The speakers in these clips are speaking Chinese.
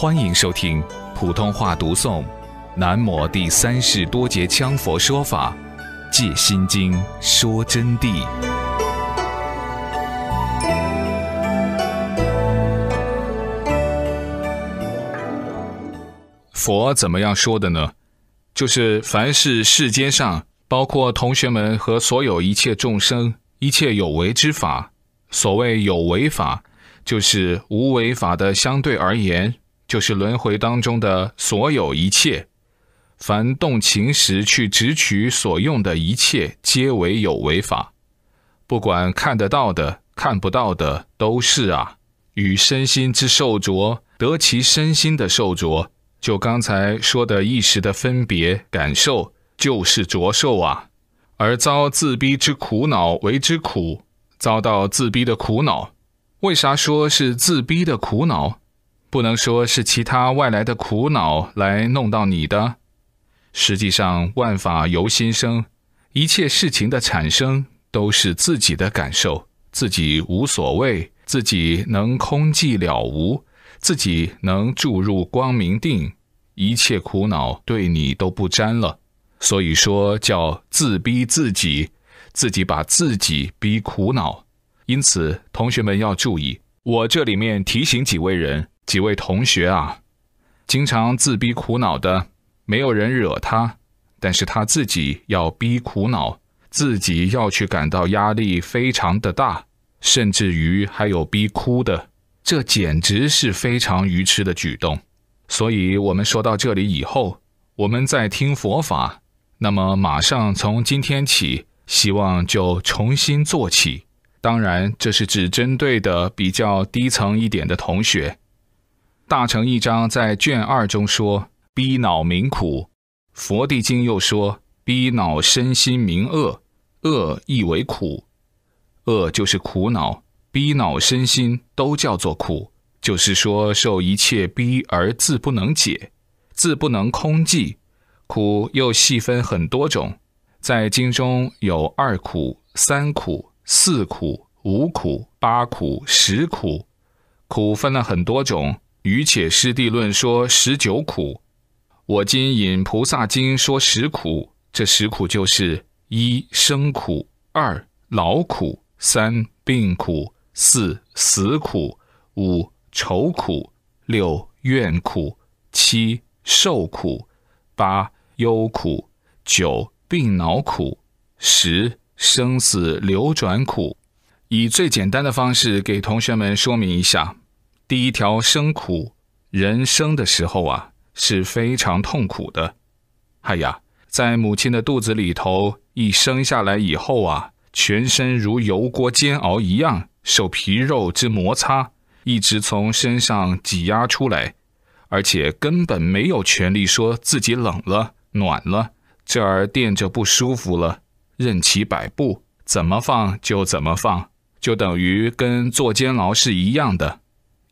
欢迎收听普通话读诵《南摩第三世多杰羌佛说法·戒心经说真谛》。佛怎么样说的呢？就是凡是世间上，包括同学们和所有一切众生，一切有为之法，所谓有为法，就是无为法的相对而言。就是轮回当中的所有一切，凡动情时去执取所用的一切，皆为有为法。不管看得到的、看不到的，都是啊。与身心之受着，得其身心的受着，就刚才说的意识的分别感受，就是着受啊。而遭自逼之苦恼，为之苦，遭到自逼的苦恼。为啥说是自逼的苦恼？不能说是其他外来的苦恼来弄到你的，实际上万法由心生，一切事情的产生都是自己的感受，自己无所谓，自己能空寂了无，自己能注入光明定，一切苦恼对你都不沾了。所以说叫自逼自己，自己把自己逼苦恼。因此，同学们要注意，我这里面提醒几位人。几位同学啊，经常自逼苦恼的，没有人惹他，但是他自己要逼苦恼，自己要去感到压力非常的大，甚至于还有逼哭的，这简直是非常愚痴的举动。所以，我们说到这里以后，我们在听佛法，那么马上从今天起，希望就重新做起。当然，这是只针对的比较低层一点的同学。大乘一章在卷二中说：“逼恼民苦。”佛地经又说：“逼恼身心民恶，恶意为苦，恶就是苦恼。逼恼身心都叫做苦，就是说受一切逼而自不能解，自不能空寂。苦又细分很多种，在经中有二苦、三苦、四苦、五苦、八苦、十苦，苦分了很多种。”于且师地论说十九苦，我今引菩萨经说十苦。这十苦就是：一、生苦；二、老苦；三、病苦；四、死苦；五、愁苦；六、怨苦；七、受苦；八、忧苦；九、病恼苦；十、生死流转苦。以最简单的方式给同学们说明一下。第一条生苦，人生的时候啊是非常痛苦的。哎呀，在母亲的肚子里头一生下来以后啊，全身如油锅煎熬一样，受皮肉之摩擦，一直从身上挤压出来，而且根本没有权利说自己冷了、暖了，这儿垫着不舒服了，任其摆布，怎么放就怎么放，就等于跟坐监牢是一样的。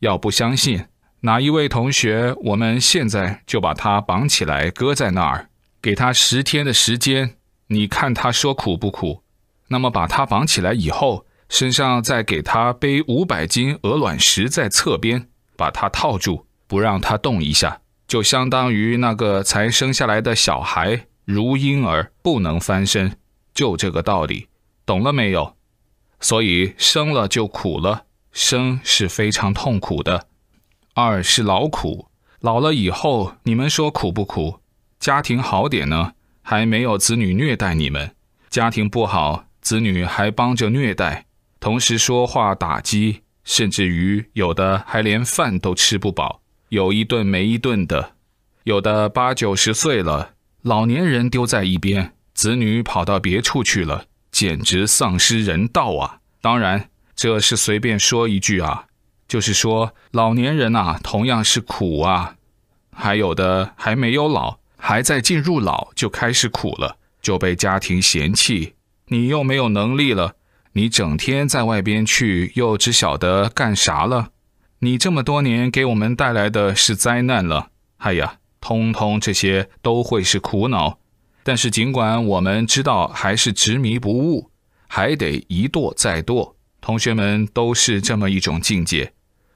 要不相信哪一位同学，我们现在就把他绑起来，搁在那儿，给他十天的时间，你看他说苦不苦？那么把他绑起来以后，身上再给他背五百斤鹅卵石在侧边，把他套住，不让他动一下，就相当于那个才生下来的小孩如婴儿不能翻身，就这个道理，懂了没有？所以生了就苦了。生是非常痛苦的，二是劳苦。老了以后，你们说苦不苦？家庭好点呢，还没有子女虐待你们；家庭不好，子女还帮着虐待，同时说话打击，甚至于有的还连饭都吃不饱，有一顿没一顿的。有的八九十岁了，老年人丢在一边，子女跑到别处去了，简直丧失人道啊！当然。这是随便说一句啊，就是说老年人啊，同样是苦啊，还有的还没有老，还在进入老就开始苦了，就被家庭嫌弃，你又没有能力了，你整天在外边去，又只晓得干啥了，你这么多年给我们带来的是灾难了，哎呀，通通这些都会是苦恼，但是尽管我们知道，还是执迷不悟，还得一堕再堕。同学们都是这么一种境界，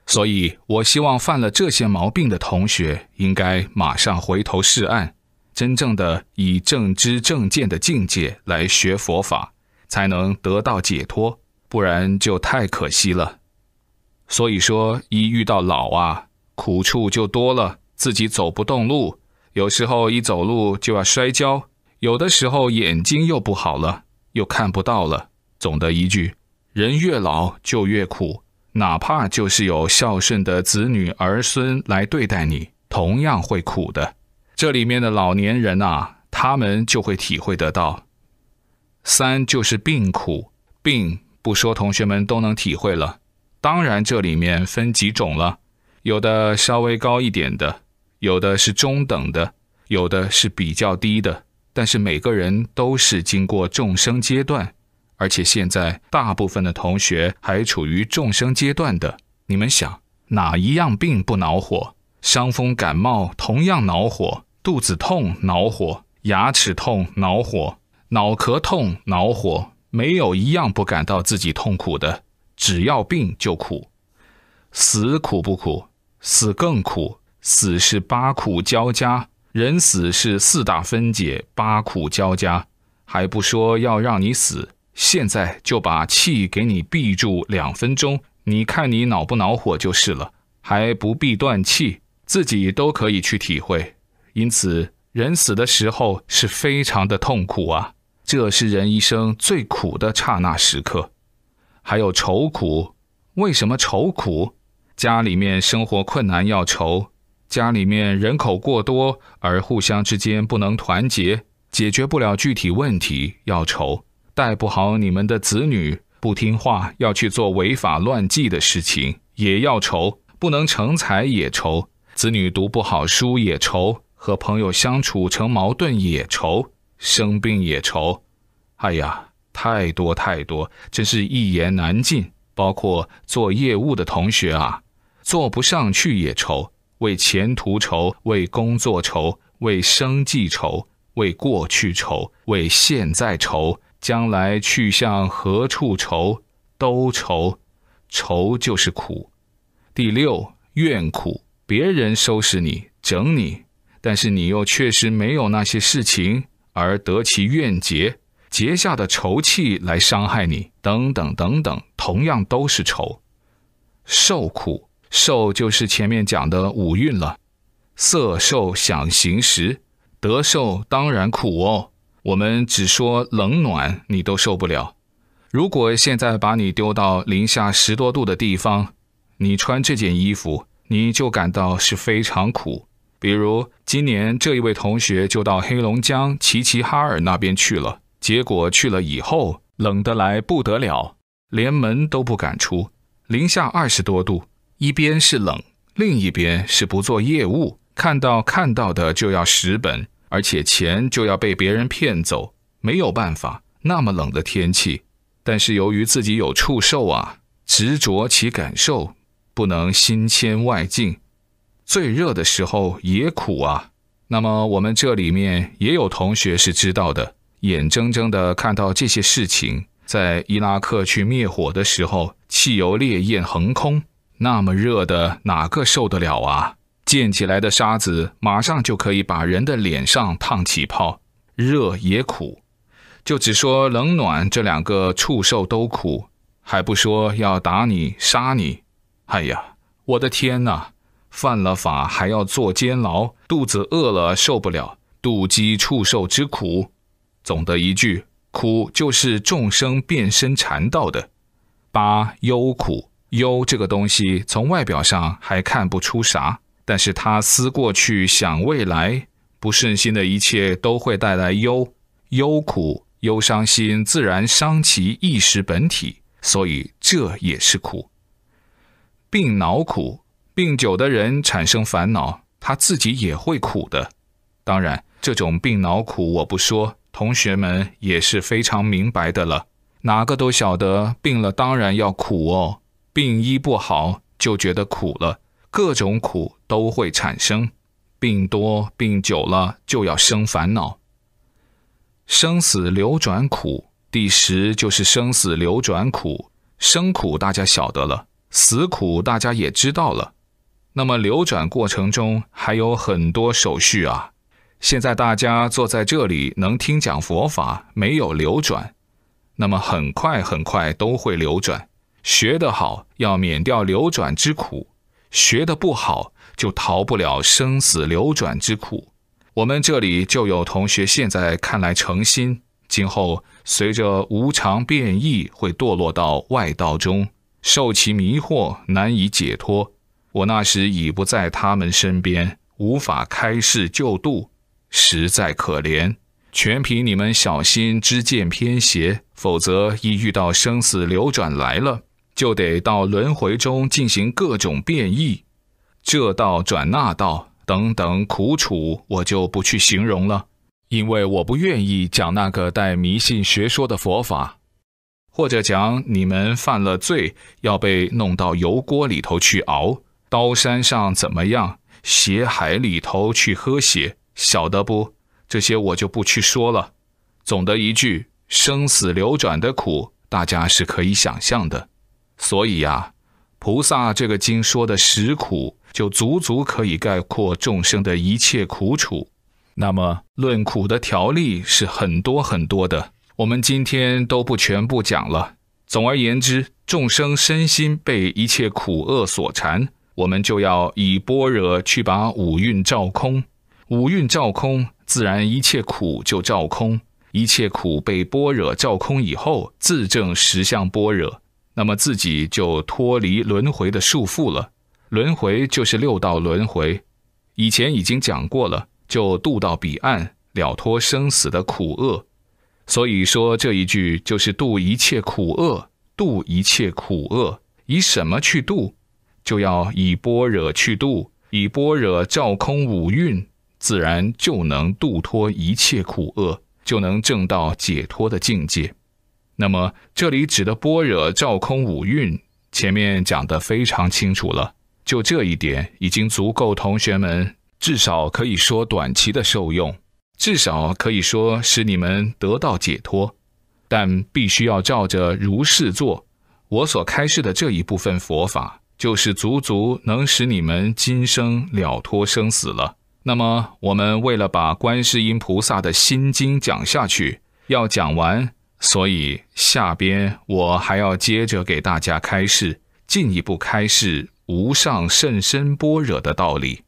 所以我希望犯了这些毛病的同学，应该马上回头是岸，真正的以正知正见的境界来学佛法，才能得到解脱，不然就太可惜了。所以说，一遇到老啊，苦处就多了，自己走不动路，有时候一走路就要摔跤，有的时候眼睛又不好了，又看不到了。总的一句。人越老就越苦，哪怕就是有孝顺的子女儿孙来对待你，同样会苦的。这里面的老年人呐，他们就会体会得到。三就是病苦，病不说，同学们都能体会了。当然，这里面分几种了，有的稍微高一点的，有的是中等的，有的是比较低的。但是每个人都是经过众生阶段。而且现在大部分的同学还处于众生阶段的，你们想哪一样病不恼火？伤风感冒同样恼火，肚子痛恼火，牙齿痛恼火，脑壳痛恼火，没有一样不感到自己痛苦的。只要病就苦，死苦不苦？死更苦，死是八苦交加，人死是四大分解八苦交加，还不说要让你死。现在就把气给你闭住两分钟，你看你恼不恼火就是了，还不必断气，自己都可以去体会。因此，人死的时候是非常的痛苦啊，这是人一生最苦的刹那时刻。还有愁苦，为什么愁苦？家里面生活困难要愁，家里面人口过多而互相之间不能团结，解决不了具体问题要愁。带不好你们的子女，不听话，要去做违法乱纪的事情，也要愁；不能成才也愁，子女读不好书也愁，和朋友相处成矛盾也愁，生病也愁。哎呀，太多太多，真是一言难尽。包括做业务的同学啊，做不上去也愁，为前途愁，为工作愁，为生计愁，为过去愁，为现在愁。将来去向何处愁？都愁，愁就是苦。第六怨苦，别人收拾你、整你，但是你又确实没有那些事情而得其怨结，结下的愁气来伤害你，等等等等，同样都是愁。受苦受就是前面讲的五蕴了，色受想行识，得受当然苦哦。我们只说冷暖，你都受不了。如果现在把你丢到零下十多度的地方，你穿这件衣服，你就感到是非常苦。比如今年这一位同学就到黑龙江齐齐哈尔那边去了，结果去了以后，冷得来不得了，连门都不敢出，零下二十多度。一边是冷，另一边是不做业务，看到看到的就要十本。而且钱就要被别人骗走，没有办法。那么冷的天气，但是由于自己有触受啊，执着其感受，不能心牵外境。最热的时候也苦啊。那么我们这里面也有同学是知道的，眼睁睁的看到这些事情，在伊拉克去灭火的时候，汽油烈焰横空，那么热的，哪个受得了啊？溅起来的沙子马上就可以把人的脸上烫起泡，热也苦，就只说冷暖这两个畜兽都苦，还不说要打你杀你。哎呀，我的天哪！犯了法还要坐监牢，肚子饿了受不了，度饥畜兽之苦。总的一句苦，就是众生变身禅道的八忧苦。忧这个东西从外表上还看不出啥。但是他思过去，想未来，不顺心的一切都会带来忧、忧苦、忧伤心，自然伤其意识本体，所以这也是苦。病恼苦，病久的人产生烦恼，他自己也会苦的。当然，这种病恼苦我不说，同学们也是非常明白的了，哪个都晓得，病了当然要苦哦。病医不好就觉得苦了，各种苦。都会产生病多病久了就要生烦恼，生死流转苦第十就是生死流转苦，生苦大家晓得了，死苦大家也知道了，那么流转过程中还有很多手续啊。现在大家坐在这里能听讲佛法，没有流转，那么很快很快都会流转。学得好要免掉流转之苦，学得不好。就逃不了生死流转之苦。我们这里就有同学，现在看来诚心，今后随着无常变异，会堕落到外道中，受其迷惑，难以解脱。我那时已不在他们身边，无法开示救度，实在可怜。全凭你们小心知见偏邪，否则一遇到生死流转来了，就得到轮回中进行各种变异。这道转那道，等等苦楚，我就不去形容了，因为我不愿意讲那个带迷信学说的佛法，或者讲你们犯了罪要被弄到油锅里头去熬，刀山上怎么样，血海里头去喝血，晓得不？这些我就不去说了。总的一句，生死流转的苦，大家是可以想象的。所以呀。菩萨这个经说的实苦，就足足可以概括众生的一切苦楚。那么，论苦的条例是很多很多的，我们今天都不全部讲了。总而言之，众生身心被一切苦厄所缠，我们就要以般若去把五蕴照空。五蕴照空，自然一切苦就照空。一切苦被般若照空以后，自证实相般若。那么自己就脱离轮回的束缚了，轮回就是六道轮回，以前已经讲过了，就渡到彼岸，了脱生死的苦厄。所以说这一句就是渡一切苦厄，渡一切苦厄，以什么去渡？就要以般若去渡，以般若照空五蕴，自然就能渡脱一切苦厄，就能证到解脱的境界。那么，这里指的般若照空五蕴，前面讲得非常清楚了。就这一点已经足够，同学们至少可以说短期的受用，至少可以说使你们得到解脱。但必须要照着如是做。我所开示的这一部分佛法，就是足足能使你们今生了脱生死了。那么，我们为了把观世音菩萨的心经讲下去，要讲完。所以下边我还要接着给大家开示，进一步开示无上甚深般若的道理。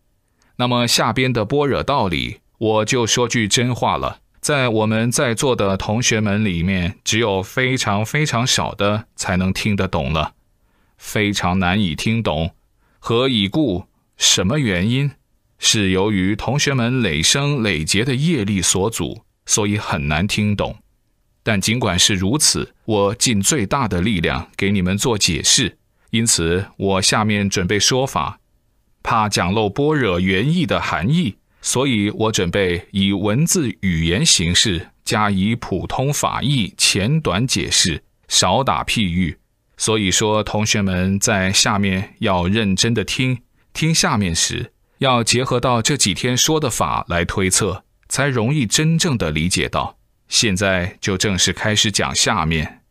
那么下边的般若道理，我就说句真话了，在我们在座的同学们里面，只有非常非常少的才能听得懂了，非常难以听懂。何以故？什么原因？是由于同学们累生累劫的业力所阻，所以很难听懂。但尽管是如此，我尽最大的力量给你们做解释。因此，我下面准备说法，怕讲漏般若原意的含义，所以我准备以文字语言形式加以普通法义浅短解释，少打譬喻。所以说，同学们在下面要认真的听，听下面时要结合到这几天说的法来推测，才容易真正的理解到。现在就正式开始讲下面。